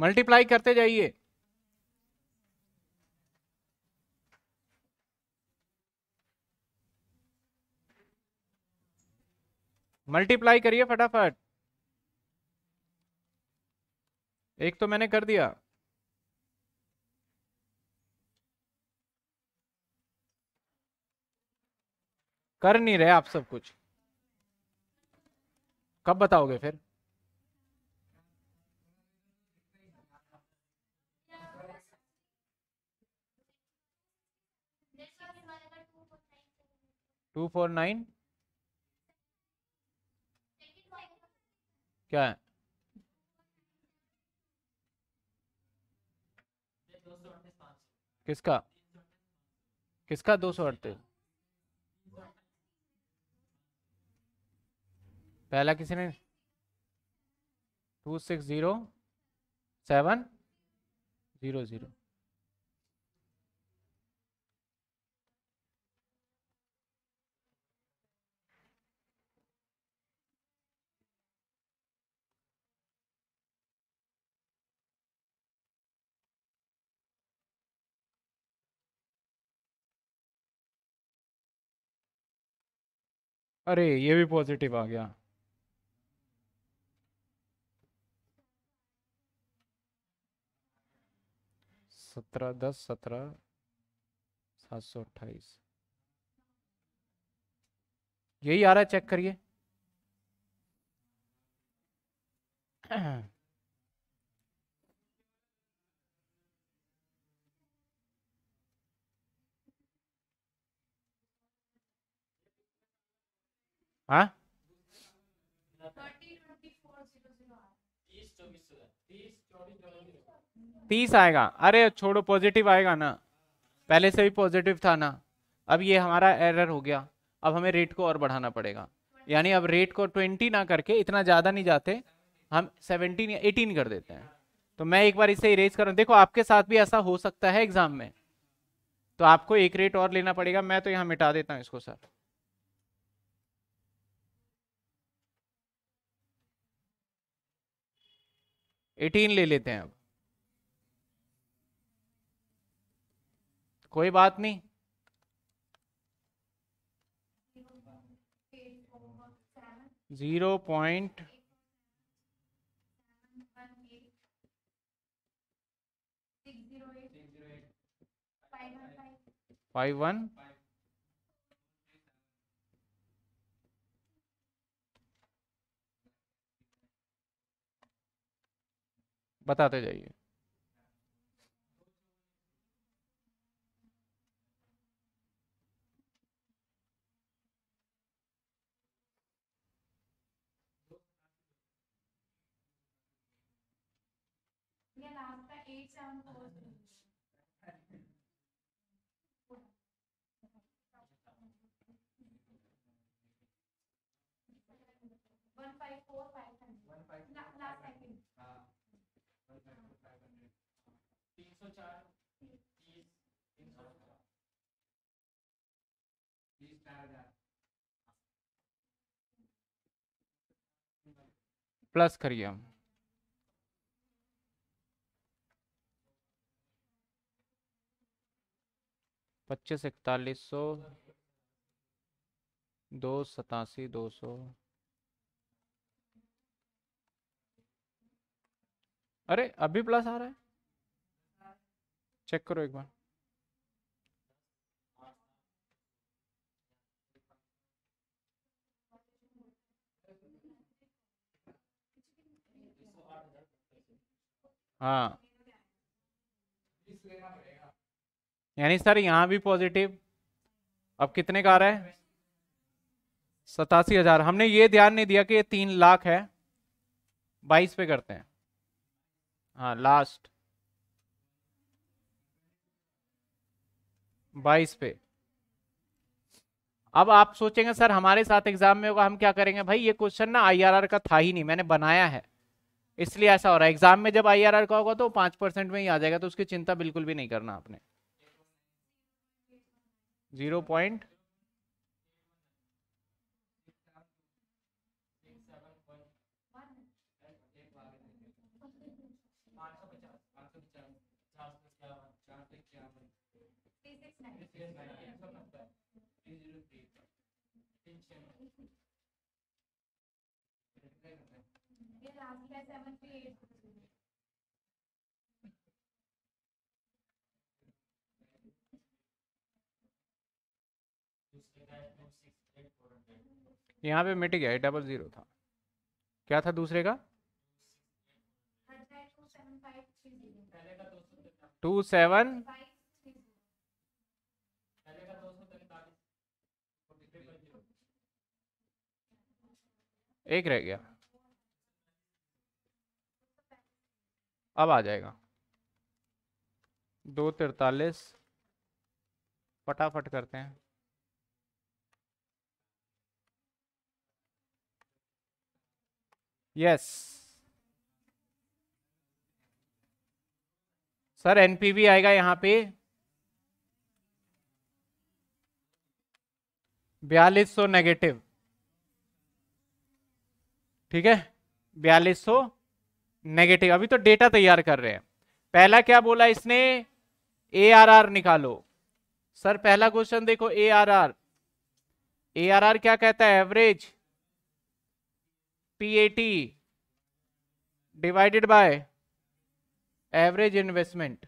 multiply करते जाइए मल्टीप्लाई करिए फटाफट एक तो मैंने कर दिया कर नहीं रहे आप सब कुछ कब बताओगे फिर टू फोर नाइन क्या है किसका किसका दो सौ अड़तीस पहला किसी ने two six zero seven zero zero अरे ये भी पॉजिटिव आ गया सत्रह दस सत्रह सात सौ अट्ठाईस यही आ रहा है चेक करिए हाँ? तीस आएगा अरे छोड़ो पॉजिटिव आएगा ना पहले से भी पॉजिटिव था ना अब ये हमारा एरर हो गया अब हमें रेट को और बढ़ाना पड़ेगा यानी अब रेट को ट्वेंटी ना करके इतना ज़्यादा नहीं जाते हम सेवनटीन या एटीन कर देते हैं तो मैं एक बार इसे इरेज करूँ देखो आपके साथ भी ऐसा हो सकता है एग्जाम में तो आपको एक रेट और लेना पड़ेगा मैं तो यहाँ मिटा देता हूँ इसको सर एटीन ले लेते हैं अब कोई बात नहीं जीरो पॉइंट फाइव वन बताते जाइए प्लस करिए हम पच्चीस इकतालीस सौ दो सतासी दो सौ अरे अभी प्लस आ रहा है चेक करो एक बार हाँ यानी सर यहाँ भी पॉजिटिव अब कितने का आ रहा है सतासी हजार हमने ये ध्यान नहीं दिया कि ये तीन लाख है बाईस पे करते हैं हाँ लास्ट बाईस पे अब आप सोचेंगे सर हमारे साथ एग्जाम में होगा हम क्या करेंगे भाई ये क्वेश्चन ना आईआरआर का था ही नहीं मैंने बनाया है इसलिए ऐसा हो रहा है एग्जाम में जब आईआरआर का होगा तो पांच परसेंट में ही आ जाएगा तो उसकी चिंता बिल्कुल भी नहीं करना आपने जीरो पॉइंट यहाँ पे मिट गया डबल जीरो था क्या था दूसरे का टू सेवन एक रह गया अब आ जाएगा दो तिरतालीस फटाफट करते हैं यस सर एनपीवी आएगा यहां पे बयालीस सौ नेगेटिव ठीक है बयालीस सौ नेगेटिव अभी तो डेटा तैयार कर रहे हैं पहला क्या बोला इसने आर निकालो सर पहला क्वेश्चन देखो आर आर क्या कहता है average T divided by average investment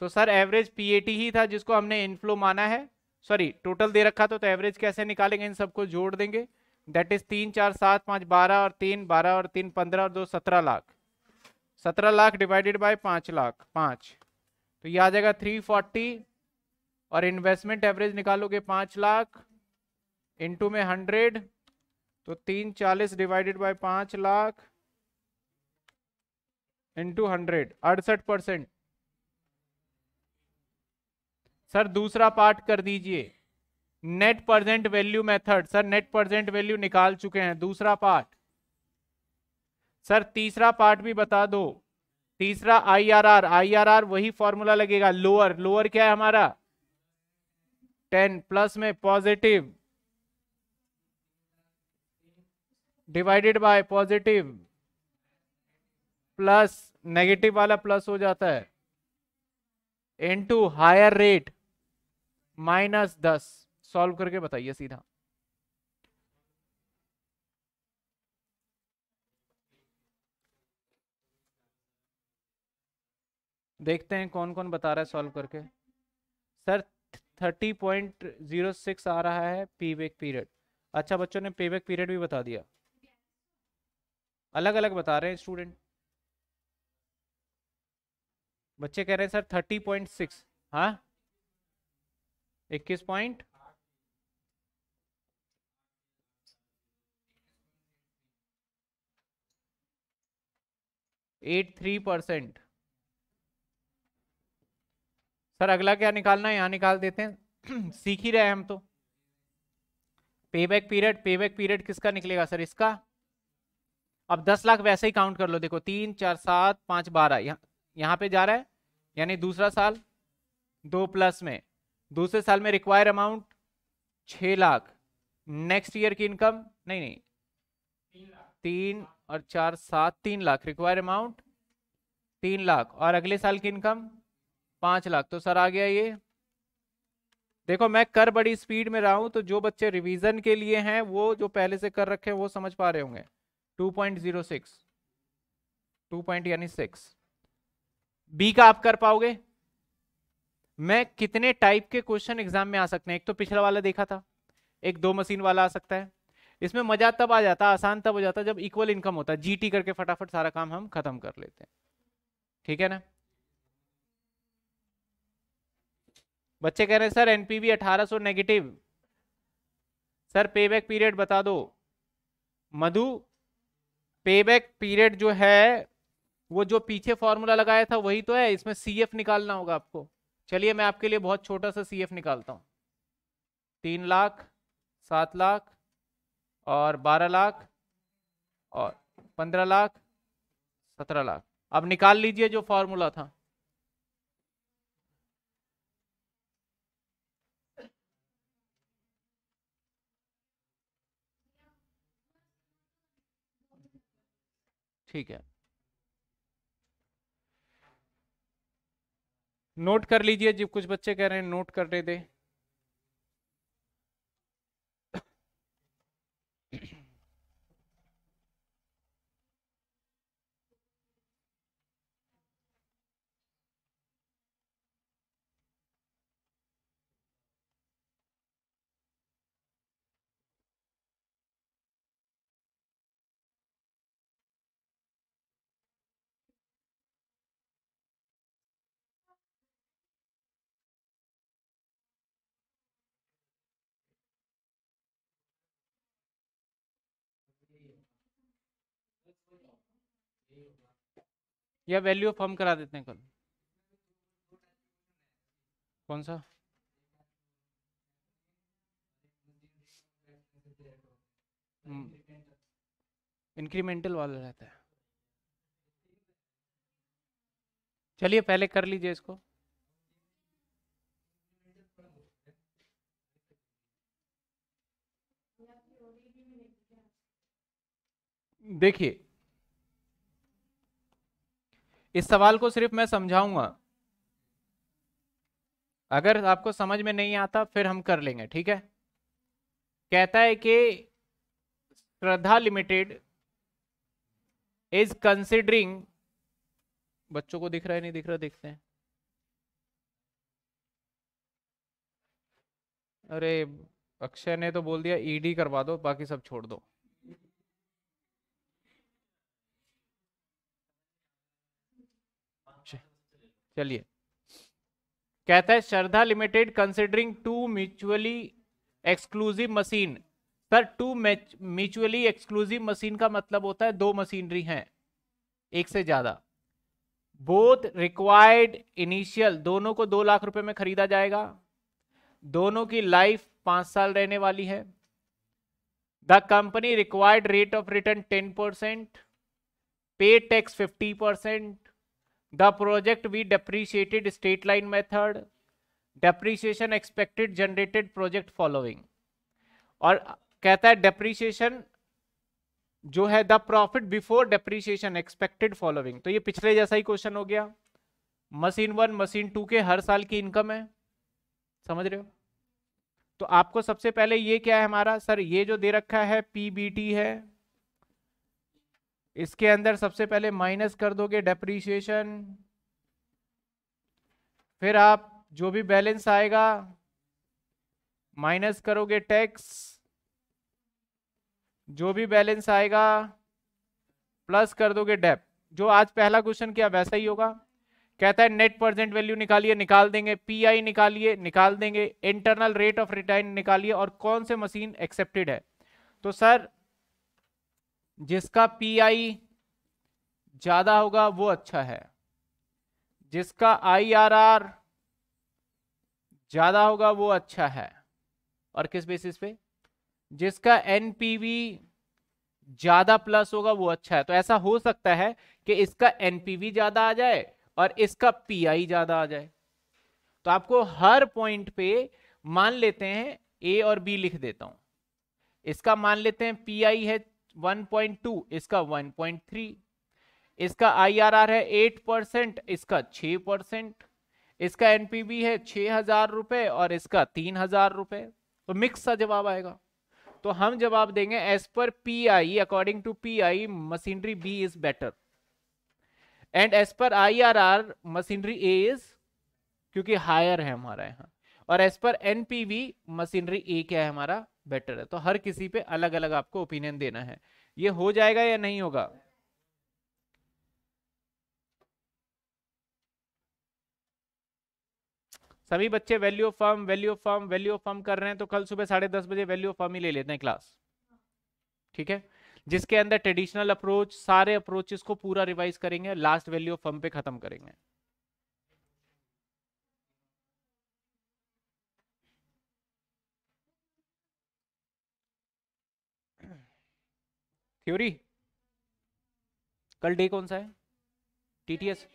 तो सर एवरेज टी ही था जिसको हमने इनफ्लो माना है सॉरी टोटल दे रखा तो, तो एवरेज कैसे निकालेंगे इन सबको जोड़ देंगे दैट इज तीन चार सात पाँच बारह और तीन बारह और तीन पंद्रह और दो सत्रह लाख सत्रह लाख डिवाइडेड बाय पाँच लाख पाँच तो ये आ जाएगा थ्री फोर्टी और इन्वेस्टमेंट एवरेज निकालोगे पाँच लाख इंटू में हंड्रेड तो तीन चालीस डिवाइडेड बाय पाँच लाख इंटू हंड्रेड अड़सठ परसेंट सर दूसरा पार्ट कर दीजिए net present value method sir net present value निकाल चुके हैं दूसरा पार्ट सर तीसरा पार्ट भी बता दो तीसरा आईआरआर आईआरआर वही फॉर्मूला लगेगा लोअर लोअर क्या है हमारा टेन प्लस में positive divided by positive plus negative वाला प्लस हो जाता है इनटू हायर रेट माइनस दस सॉल्व करके बताइए सीधा देखते हैं कौन कौन बता रहा है सॉल्व करके sir thirty point zero six आ रहा है पी बैक पीरियड अच्छा बच्चों ने बैक पीरियड भी बता दिया अलग अलग बता रहे हैं स्टूडेंट बच्चे कह रहे हैं सर थर्टी पॉइंट सिक्स हाँ इक्कीस point eight three percent sir अगला क्या निकालना है यहाँ निकाल देते हैं सीख ही रहे हम तो पे बैक पीरियड पे बैक पीरियड किसका निकलेगा सर इसका अब दस लाख वैसे ही काउंट कर लो देखो तीन चार सात पाँच बारह यहाँ पे जा रहा है यानी दूसरा साल दो प्लस में दूसरे साल में रिक्वायर अमाउंट छ लाख नेक्स्ट ईयर की इनकम नहीं नहीं तीन और चार सात तीन लाख रिक्वायर अमाउंट तीन लाख और अगले साल की इनकम पांच लाख तो सर आ गया ये देखो मैं कर बड़ी स्पीड में रहा हूं तो जो बच्चे रिवीजन के लिए हैं वो जो पहले से कर रखे हैं वो समझ पा रहे होंगे 2.06 2 पॉइंट यानी सिक्स बी का आप कर पाओगे मैं कितने टाइप के क्वेश्चन एग्जाम में आ सकते हैं एक तो पिछला वाला देखा था एक दो मशीन वाला आ सकता है इसमें मजा तब आ जाता आसान तब हो जाता जब इक्वल इनकम होता जीटी करके फटाफट सारा काम हम खत्म कर लेते हैं ठीक है ना बच्चे कह रहे हैं sir NPV 1800 negative sir payback period बता दो मधु पेबैक पीरियड जो है वो जो पीछे फॉर्मूला लगाया था वही तो है इसमें सीएफ निकालना होगा आपको चलिए मैं आपके लिए बहुत छोटा सा सीएफ निकालता हूँ तीन लाख सात लाख और बारह लाख और पंद्रह लाख सत्रह लाख अब निकाल लीजिए जो फॉर्मूला था ठीक है नोट कर लीजिए जब कुछ बच्चे कह रहे हैं नोट कर दे दे या वैल्यू ऑफ करा देते हैं कल कौन सा इंक्रीमेंटल हम्म। वाला रहता है चलिए पहले कर लीजिए इसको देखिए इस सवाल को सिर्फ मैं समझाऊंगा अगर आपको समझ में नहीं आता फिर हम कर लेंगे ठीक है कहता है कि श्रद्धा लिमिटेड इज कंसिडरिंग बच्चों को दिख रहा है नहीं दिख रहा देखते हैं अरे अक्षय ने तो बोल दिया ईडी e करवा दो बाकी सब छोड़ दो चलिए कहता है Shraddha limited considering two mutually exclusive machine sir two mutually exclusive machine का मतलब होता है दो मशीनरी हैं एक से ज्यादा बोथ रिक्वायर्ड इनिशियल दोनों को दो लाख रुपए में खरीदा जाएगा दोनों की लाइफ पांच साल रहने वाली है the company required rate of return ten percent पे tax fifty percent the project we depreciated straight line method depreciation expected generated project following और कहता है डेप्रीशिएशन जो है the profit before depreciation expected following तो ये पिछले जैसा ही क्वेश्चन हो गया मशीन वन मशीन टू के हर साल की इनकम है समझ रहे हो तो आपको सबसे पहले ये क्या है हमारा सर ये जो दे रखा है पीबीटी है इसके अंदर सबसे पहले माइनस कर दोगे डेप्रीशिएशन फिर आप जो भी बैलेंस आएगा माइनस करोगे टैक्स जो भी बैलेंस आएगा प्लस कर दोगे डेप जो आज पहला क्वेश्चन किया वैसा ही होगा कहता है नेट प्रेजेंट वैल्यू निकालिए निकाल देंगे पीआई निकालिए निकाल देंगे इंटरनल रेट ऑफ रिटर्न निकालिए और कौन से मशीन एक्सेप्टेड है तो सर जिसका पीआई ज़्यादा होगा वो अच्छा है जिसका आईआरआर ज़्यादा होगा वो अच्छा है और किस बेसिस पे जिसका एनपीवी ज़्यादा प्लस होगा वो अच्छा है तो ऐसा हो सकता है कि इसका एनपीवी ज़्यादा आ जाए और इसका पीआई ज़्यादा आ जाए तो आपको हर पॉइंट पे मान लेते हैं ए और बी लिख देता हूं इसका मान लेते हैं पीआई है 1.2 इसका 1.3 इसका आईआरआर है 8 परसेंट इसका 6 परसेंट इसका एनपीबी है छह हजार रुपए और इसका तीन हजार रुपए तो मिक्स सा जवाब आएगा तो हम जवाब देंगे as per PI according to PI machinery B is better and as per IRR machinery A is क्योंकि हायर है हमारा यहाँ और एज पर एनपीबी मशीनरी ए क्या है हमारा बेटर है तो हर किसी पे अलग अलग आपको ओपिनियन देना है ये हो जाएगा या नहीं होगा सभी बच्चे value of form value of form value of form कर रहे हैं तो कल सुबह साढ़े दस बजे वैल्यू ऑफ फॉर्म ही ले लेते हैं क्लास ठीक है जिसके अंदर ट्रेडिशनल अप्रोच सारे अप्रोचेस को पूरा रिवाइज करेंगे लास्ट वैल्यू ऑफ फॉर्म पे खत्म करेंगे थ्योरी कल डे कौन सा है टीटीएस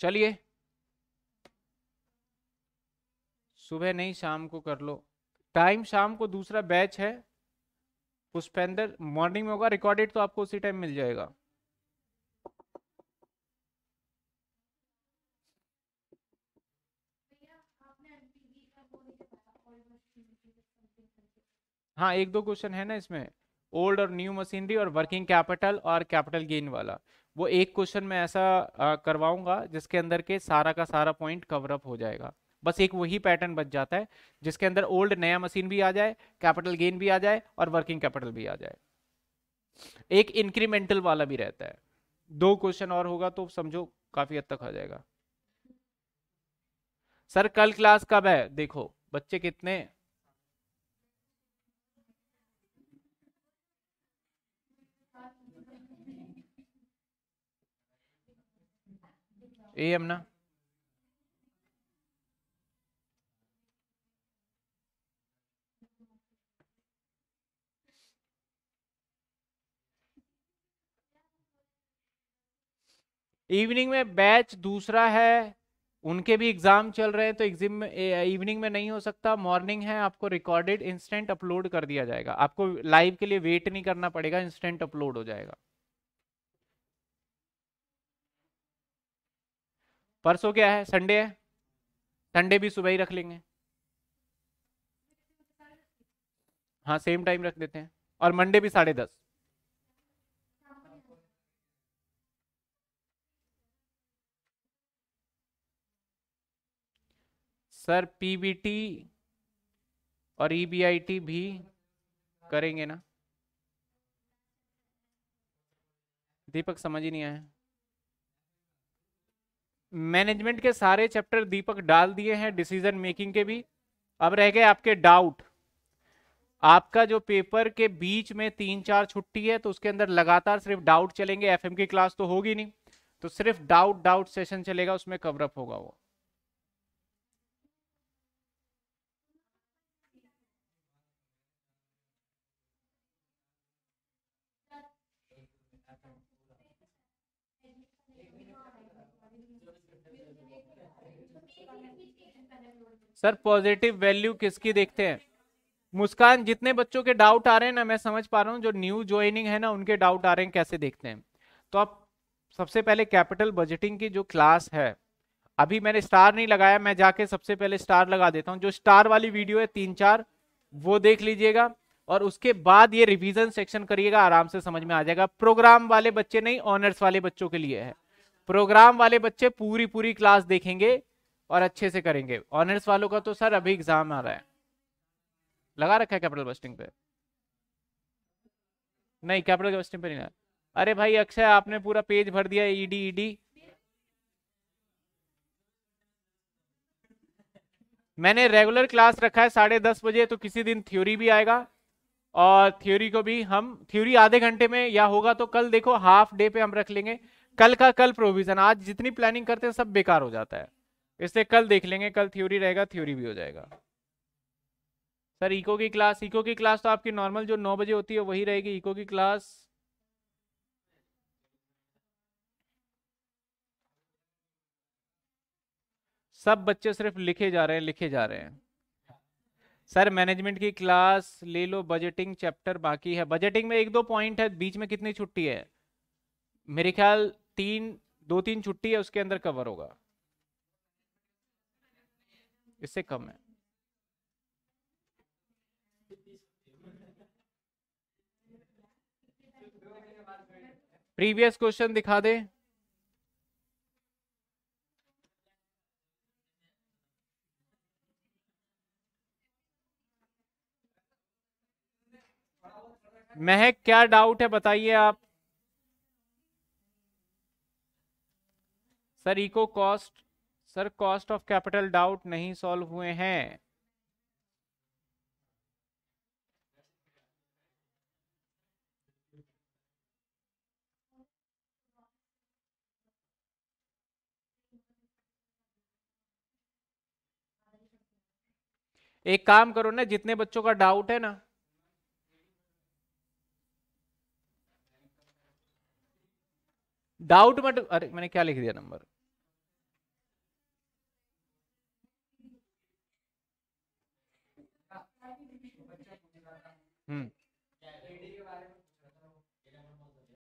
चलिए सुबह नहीं शाम को कर लो टाइम शाम को दूसरा बैच है पुष्पेंद्र मॉर्निंग में होगा रिकॉर्डेड तो आपको उसी टाइम मिल जाएगा हाँ एक दो क्वेश्चन है ना इसमें ओल्ड और न्यू मशीनरी और वर्किंग कैपिटल और कैपिटल गेन वाला वो एक क्वेश्चन में ऐसा करवाऊंगा जिसके अंदर के सारा का सारा पॉइंट कवर अप हो जाएगा बस एक वही पैटर्न बच जाता है जिसके अंदर ओल्ड नया मशीन भी आ जाए कैपिटल गेन भी आ जाए और वर्किंग कैपिटल भी आ जाए एक इंक्रीमेंटल वाला भी रहता है दो क्वेश्चन और होगा तो समझो काफी हद तक आ जाएगा सर कल क्लास कब है देखो बच्चे कितने एम ना इवनिंग में बैच दूसरा है उनके भी एग्जाम चल रहे हैं तो एग्जिम में इवनिंग में नहीं हो सकता मॉर्निंग है आपको रिकॉर्डेड इंस्टेंट अपलोड कर दिया जाएगा आपको लाइव के लिए वेट नहीं करना पड़ेगा इंस्टेंट अपलोड हो जाएगा परसों क्या है संडे है संडे भी सुबह ही रख लेंगे हाँ सेम टाइम रख देते हैं और मंडे भी साढ़े दस सर पीबीटी और ईबीआईटी e भी करेंगे ना दीपक समझ ही नहीं आया मैनेजमेंट के सारे चैप्टर दीपक डाल दिए हैं डिसीजन मेकिंग के भी अब रह गए आपके डाउट आपका जो पेपर के बीच में तीन चार छुट्टी है तो उसके अंदर लगातार सिर्फ डाउट चलेंगे एफएम की क्लास तो होगी नहीं तो सिर्फ डाउट डाउट सेशन चलेगा उसमें कवरअप होगा वो सर पॉजिटिव वैल्यू किसकी देखते हैं मुस्कान जितने बच्चों के डाउट आ रहे हैं ना मैं समझ पा रहा हूँ जो न्यू ज्वाइनिंग है ना उनके डाउट आ रहे हैं कैसे देखते हैं तो आप सबसे पहले कैपिटल बजटिंग की जो क्लास है अभी मैंने स्टार नहीं लगाया मैं जाके सबसे पहले स्टार लगा देता हूँ जो स्टार वाली वीडियो है तीन चार वो देख लीजिएगा और उसके बाद ये रिविजन सेक्शन करिएगा आराम से समझ में आ जाएगा प्रोग्राम वाले बच्चे नहीं ऑनर्स वाले बच्चों के लिए है प्रोग्राम वाले बच्चे पूरी पूरी क्लास देखेंगे और अच्छे से करेंगे ऑनर्स वालों का तो सर अभी एग्जाम आ रहा है लगा रखा है कैपिटल बस्टिंग पे नहीं कैपिटल बस्टिंग पे नहीं अरे भाई अक्षय आपने पूरा पेज भर दिया ईडी ईडी e e मैंने रेगुलर क्लास रखा है साढ़े दस बजे तो किसी दिन थ्योरी भी आएगा और थ्योरी को भी हम थ्योरी आधे घंटे में या होगा तो कल देखो हाफ डे पे हम रख लेंगे कल का कल प्रोविजन आज जितनी प्लानिंग करते हैं सब बेकार हो जाता है इससे कल देख लेंगे कल थ्योरी रहेगा थ्योरी भी हो जाएगा सर इको की क्लास इको की क्लास तो आपकी नॉर्मल जो नौ बजे होती है वही रहेगी इको की क्लास सब बच्चे सिर्फ लिखे जा रहे हैं लिखे जा रहे हैं सर मैनेजमेंट की क्लास ले लो बजटिंग चैप्टर बाकी है बजटिंग में एक दो पॉइंट है बीच में कितनी छुट्टी है मेरे ख्याल तीन दो तीन छुट्टी है उसके अंदर कवर होगा इससे कम है प्रीवियस क्वेश्चन दिखा दे महक क्या डाउट है बताइए आप sir eco cost sir cost of capital doubt नहीं सॉल्व हुए हैं एक काम करो ना जितने बच्चों का डाउट है ना डाउट मत अरे मैंने क्या लिख दिया नंबर Hmm.